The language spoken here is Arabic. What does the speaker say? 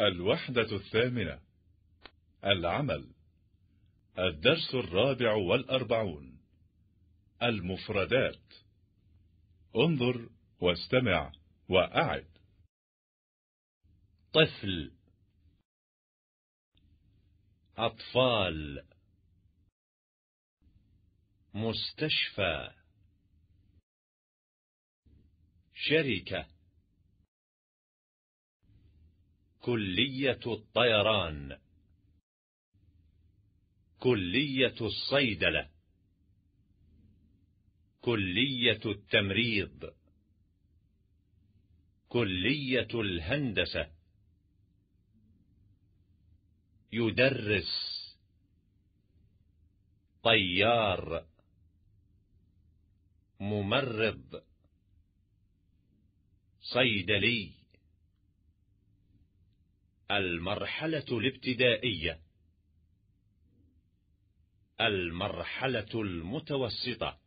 الوحدة الثامنة العمل الدرس الرابع والأربعون المفردات انظر واستمع وأعد طفل أطفال مستشفى شركة كلية الطيران كلية الصيدلة كلية التمريض كلية الهندسة يدرس طيار ممرض صيدلي المرحلة الابتدائية المرحلة المتوسطة